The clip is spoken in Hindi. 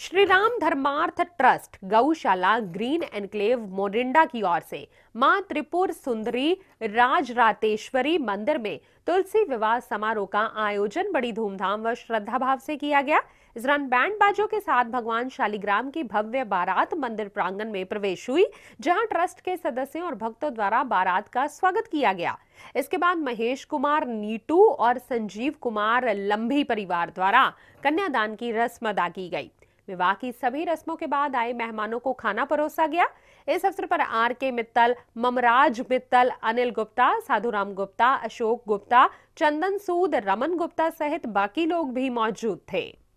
श्री राम धर्मार्थ ट्रस्ट गौशाला ग्रीन एनक्लेव मोरिंडा की ओर से मां त्रिपुर सुंदरी राजरातेश्वरी मंदिर में तुलसी विवाह समारोह का आयोजन बड़ी धूमधाम व श्रद्धा भाव से किया गया इस दौरान बैंड बाजों के साथ भगवान शालीग्राम की भव्य बारात मंदिर प्रांगण में प्रवेश हुई जहां ट्रस्ट के सदस्यों और भक्तों द्वारा बारात का स्वागत किया गया इसके बाद महेश कुमार नीटू और संजीव कुमार लंबी परिवार द्वारा कन्यादान की रस्म अदा की गई विवाह की सभी रस्मों के बाद आए मेहमानों को खाना परोसा गया इस अवसर पर आर के मित्तल ममराज मित्तल अनिल गुप्ता साधुराम गुप्ता अशोक गुप्ता चंदन सूद रमन गुप्ता सहित बाकी लोग भी मौजूद थे